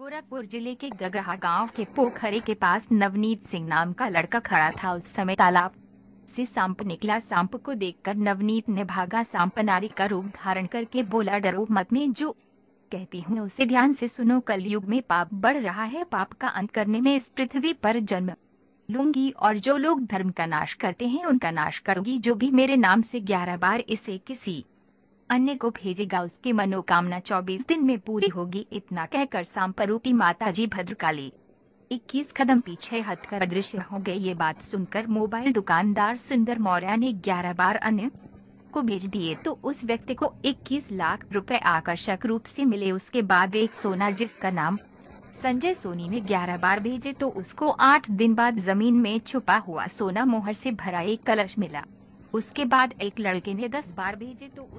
गोरखपुर जिले के गगहा गांव के पोखरे के पास नवनीत सिंह नाम का लड़का खड़ा था उस समय तालाब से सांप निकला सांप को देखकर नवनीत ने भागा सांप नारी का रूप धारण करके बोला डरो मत में जो कहती हूँ उसे ध्यान से सुनो कलयुग में पाप बढ़ रहा है पाप का अंत करने में इस पृथ्वी पर जन्म लूंगी और जो लोग धर्म का नाश करते हैं उनका नाश करूंगी जो भी मेरे नाम से ग्यारह बार इसे किसी अन्य को भेजेगा उसकी मनोकामना 24 दिन में पूरी होगी इतना कहकर सांपरूपी जी भद्रकाली इक्कीस कदम पीछे हटकर अदृश्य हो गए ये बात सुनकर मोबाइल दुकानदार सुंदर मौर्य ने ग्यारह बार अन्य को भेज दिए तो उस व्यक्ति को 21 लाख रुपए आकर्षक रूप से मिले उसके बाद एक सोना जिसका नाम संजय सोनी ने 11 बार भेजे तो उसको 8 दिन बाद जमीन में छुपा हुआ सोना मोहर से भरा एक कलश मिला उसके बाद एक लड़के ने 10 बार भेजे तो